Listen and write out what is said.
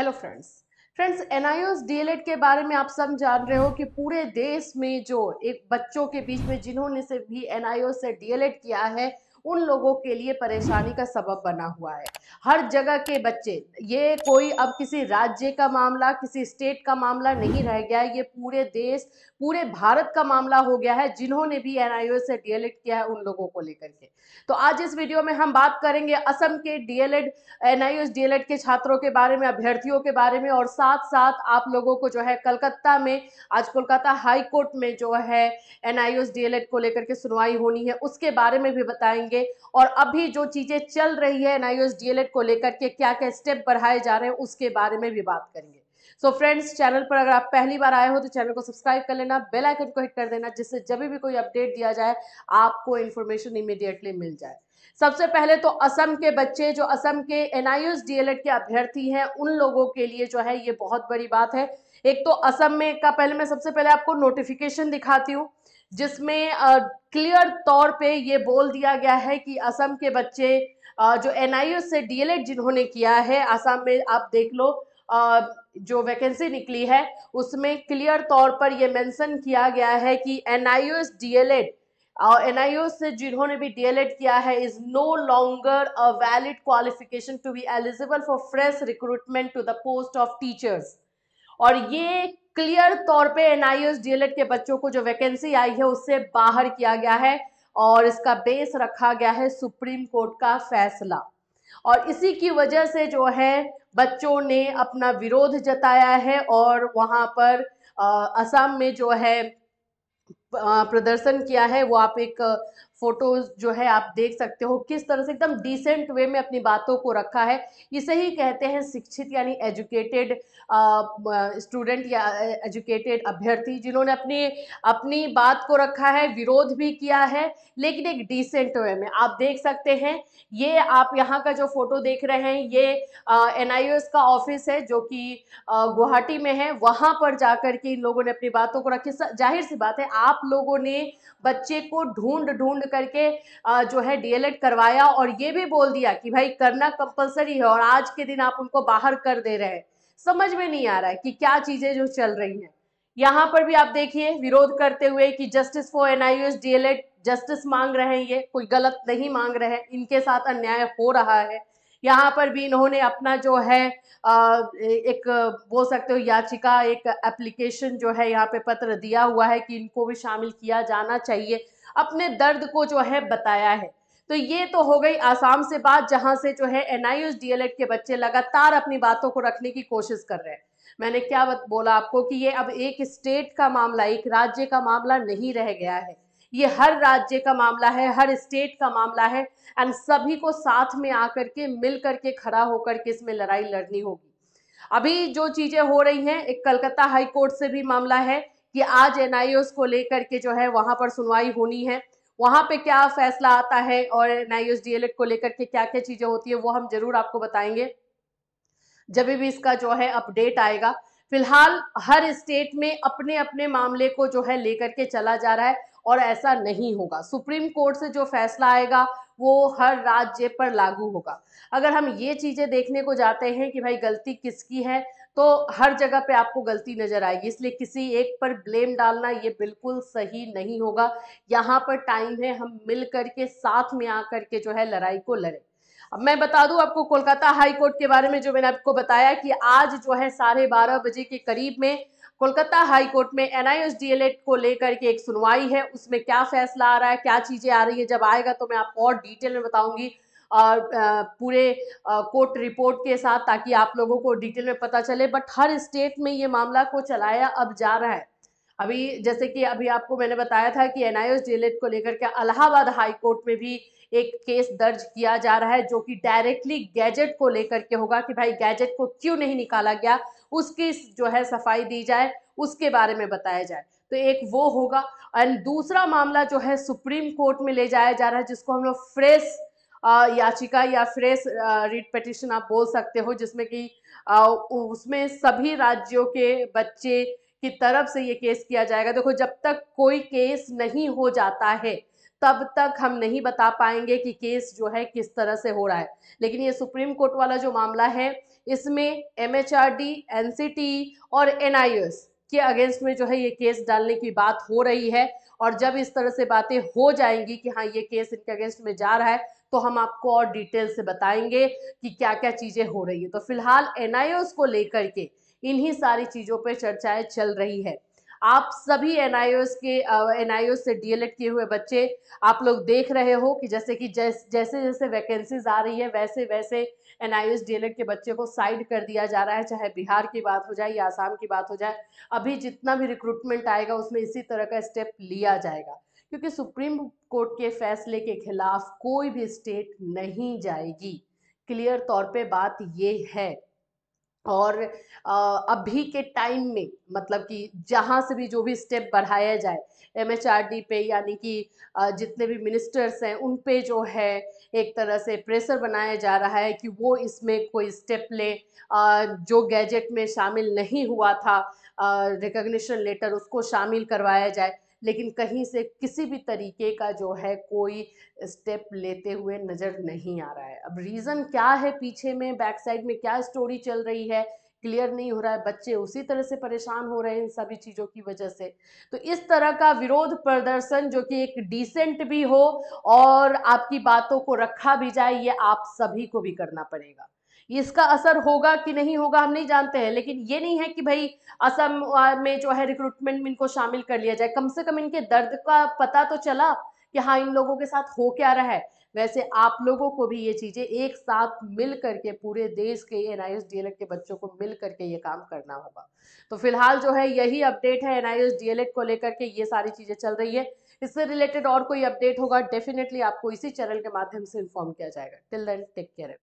hello friends friends NIOS DElEd के बारे में आप सब जान रहे हो कि पूरे देश में जो एक बच्चों के बीच में जिन्होंने से भी एनआईओ से डीएलएड किया है उन लोगों के लिए परेशानी का सबब बना हुआ है हर जगह के बच्चे ये कोई अब किसी राज्य का मामला किसी स्टेट का मामला नहीं रह गया है ये पूरे देश पूरे भारत का मामला हो गया है जिन्होंने भी एन से डीएलएड किया है उन लोगों को लेकर के तो आज इस वीडियो में हम बात करेंगे असम के डीएलएड एन आई के छात्रों के बारे में अभ्यर्थियों के बारे में और साथ साथ आप लोगों को जो है कलकत्ता में आज कोलकाता हाई कोर्ट में जो है एन आई को लेकर के सुनवाई होनी है उसके बारे में भी बताएंगे करेंगे और अभी जो चीज़ें चल रही है एन डीएलएड को लेकर के क्या क्या स्टेप बढ़ाए जा रहे हैं उसके बारे में भी बात करेंगे सो so फ्रेंड्स चैनल पर अगर आप पहली बार आए हो तो चैनल को सब्सक्राइब कर लेना बेल आइकन को हिट कर देना जिससे जब भी कोई अपडेट दिया जाए आपको इन्फॉर्मेशन इमीडिएटली मिल जाए सबसे पहले तो असम के बच्चे जो असम के एन डीएलएड के अभ्यर्थी हैं उन लोगों के लिए जो है ये बहुत बड़ी बात है एक तो असम में का पहले मैं सबसे पहले आपको नोटिफिकेशन दिखाती हूँ जिसमें क्लियर तौर पे ये बोल दिया गया है कि असम के बच्चे जो एन से डी जिन्होंने किया है असम में आप देख लो जो वैकेंसी निकली है उसमें क्लियर तौर पर यह मेंशन किया गया है कि एन आई और एन से जिन्होंने भी डीएलएड किया है is no longer a valid qualification to be eligible for fresh recruitment to the post of teachers और ये क्लियर तौर पे एनआईएस डीएलएड के बच्चों को जो वैकेंसी आई है उससे बाहर किया गया है और इसका बेस रखा गया है सुप्रीम कोर्ट का फैसला और इसी की वजह से जो है बच्चों ने अपना विरोध जताया है और वहां पर असम में जो है प्रदर्शन किया है वो आप एक फोटोज जो है आप देख सकते हो किस तरह से एकदम डिसेंट वे में अपनी बातों को रखा है इसे ही कहते हैं शिक्षित यानी एजुकेटेड स्टूडेंट या एजुकेटेड अभ्यर्थी जिन्होंने अपनी अपनी बात को रखा है विरोध भी किया है लेकिन एक डिसेंट वे में आप देख सकते हैं ये आप यहाँ का जो फोटो देख रहे हैं ये एन का ऑफिस है जो कि गुवाहाटी में है वहाँ पर जाकर के इन लोगों ने अपनी बातों को रखी जाहिर सी बात है आप लोगों ने बच्चे को ढूंढ ढूंढ करके जो है डीएलएड करवाया और ये भी बोल दिया कि भाई करना कंपलसरी है और आज के दिन आप उनको बाहर कर दे रहे हैं समझ में नहीं आ रहा है कि क्या चीजें जो चल रही हैं यहाँ पर भी आप देखिए विरोध करते हुए कि justice for NIOS DElEd justice मांग रहे हैं ये कोई गलत नहीं मांग रहे हैं इनके साथ अन्याय हो रहा है यहाँ पर भी इन्होंने अपना जो है एक बोल सकते हो याचिका एक एप्लीकेशन जो है यहाँ पे पत्र दिया हुआ है कि इनको भी शामिल किया जाना चाहिए अपने दर्द को जो है बताया है तो ये तो हो गई आसाम से बात जहां से जो है एन आई के बच्चे लगातार अपनी बातों को रखने की कोशिश कर रहे हैं मैंने क्या बोला आपको कि ये अब एक स्टेट का मामला एक राज्य का मामला नहीं रह गया है ये हर राज्य का मामला है हर स्टेट का मामला है एंड सभी को साथ में आकर के मिल करके खड़ा होकर के इसमें लड़ाई लड़नी होगी अभी जो चीज़ें हो रही हैं एक कलकत्ता हाई कोर्ट से भी मामला है कि आज एन को लेकर के जो है वहां पर सुनवाई होनी है वहां पे क्या फैसला आता है और एन आई को लेकर के क्या क्या चीज़ें होती है वो हम जरूर आपको बताएंगे जब भी इसका जो है अपडेट आएगा फिलहाल हर स्टेट में अपने अपने मामले को जो है लेकर के चला जा रहा है और ऐसा नहीं होगा सुप्रीम कोर्ट से जो फैसला आएगा वो हर राज्य पर लागू होगा अगर हम ये चीज़ें देखने को जाते हैं कि भाई गलती किसकी है तो हर जगह पे आपको गलती नज़र आएगी इसलिए किसी एक पर ब्लेम डालना ये बिल्कुल सही नहीं होगा यहाँ पर टाइम है हम मिल करके साथ में आ करके जो है लड़ाई को लड़ें अब मैं बता दूं आपको कोलकाता हाई कोर्ट के बारे में जो मैंने आपको बताया कि आज जो है साढ़े बारह बजे के करीब में कोलकाता हाई कोर्ट में एनआईएस को लेकर के एक सुनवाई है उसमें क्या फैसला आ रहा है क्या चीज़ें आ रही है जब आएगा तो मैं आपको और डिटेल में बताऊंगी और पूरे कोर्ट रिपोर्ट के साथ ताकि आप लोगों को डिटेल में पता चले बट हर स्टेट में ये मामला को चलाया अब जा रहा है अभी जैसे कि अभी आपको मैंने बताया था कि एनआईएस डीएलएड को लेकर के अलाहाबाद हाई कोर्ट में भी एक केस दर्ज किया जा रहा है जो कि डायरेक्टली गैजेट को लेकर के होगा कि भाई गैजेट को क्यों नहीं निकाला गया उसकी जो है सफाई दी जाए उसके बारे में बताया जाए तो एक वो होगा एंड दूसरा मामला जो है सुप्रीम कोर्ट में ले जाया जा रहा है जिसको हम लोग फ्रेश याचिका या फ्रेश रीट पटिशन आप बोल सकते हो जिसमें कि उसमें सभी राज्यों के बच्चे की तरफ से ये केस किया जाएगा देखो जब तक कोई केस नहीं हो जाता है तब तक हम नहीं बता पाएंगे कि केस जो है किस तरह से हो रहा है लेकिन ये सुप्रीम कोर्ट वाला जो मामला है इसमें M H R D N C T और एन आई एस के अगेंस्ट में जो है ये केस डालने की बात हो रही है और जब इस तरह से बातें हो जाएंगी कि हाँ ये केस इनके अगेंस्ट में जा रहा है तो हम आपको और डिटेल से बताएंगे कि क्या क्या चीज़ें हो रही है तो फिलहाल एन को लेकर के इन्हीं सारी चीज़ों पर चर्चाएं चल रही है आप सभी एन के एन से डी किए हुए बच्चे आप लोग देख रहे हो कि जैसे कि जैस, जैसे जैसे वैकेंसीज आ रही है वैसे वैसे एन आई के बच्चे को साइड कर दिया जा रहा है चाहे बिहार की बात हो जाए या आसाम की बात हो जाए अभी जितना भी रिक्रूटमेंट आएगा उसमें इसी तरह का स्टेप लिया जाएगा क्योंकि सुप्रीम कोर्ट के फैसले के खिलाफ कोई भी स्टेट नहीं जाएगी क्लियर तौर पे बात ये है और अभी के टाइम में मतलब कि जहाँ से भी जो भी स्टेप बढ़ाया जाए एम पे यानी कि जितने भी मिनिस्टर्स हैं उन पे जो है एक तरह से प्रेशर बनाया जा रहा है कि वो इसमें कोई स्टेप ले जो गैजेट में शामिल नहीं हुआ था रिकग्निशन लेटर उसको शामिल करवाया जाए लेकिन कहीं से किसी भी तरीके का जो है कोई स्टेप लेते हुए नज़र नहीं आ रहा है अब रीज़न क्या है पीछे में बैक साइड में क्या स्टोरी चल रही है क्लियर नहीं हो रहा है बच्चे उसी तरह से परेशान हो रहे हैं इन सभी चीज़ों की वजह से तो इस तरह का विरोध प्रदर्शन जो कि एक डिसेंट भी हो और आपकी बातों को रखा भी जाए ये आप सभी को भी करना पड़ेगा इसका असर होगा कि नहीं होगा हम नहीं जानते हैं लेकिन ये नहीं है कि भाई असम में जो है रिक्रूटमेंट में इनको शामिल कर लिया जाए कम से कम इनके दर्द का पता तो चला कि हाँ इन लोगों के साथ हो क्या रहा है वैसे आप लोगों को भी ये चीज़ें एक साथ मिल करके पूरे देश के एन आई e के बच्चों को मिल करके ये काम करना होगा तो फिलहाल जो है यही अपडेट है एन आई e को लेकर के ये सारी चीज़ें चल रही है इससे रिलेटेड और कोई अपडेट होगा डेफिनेटली आपको इसी चैनल के माध्यम से इन्फॉर्म किया जाएगा टिल देन टेक केयर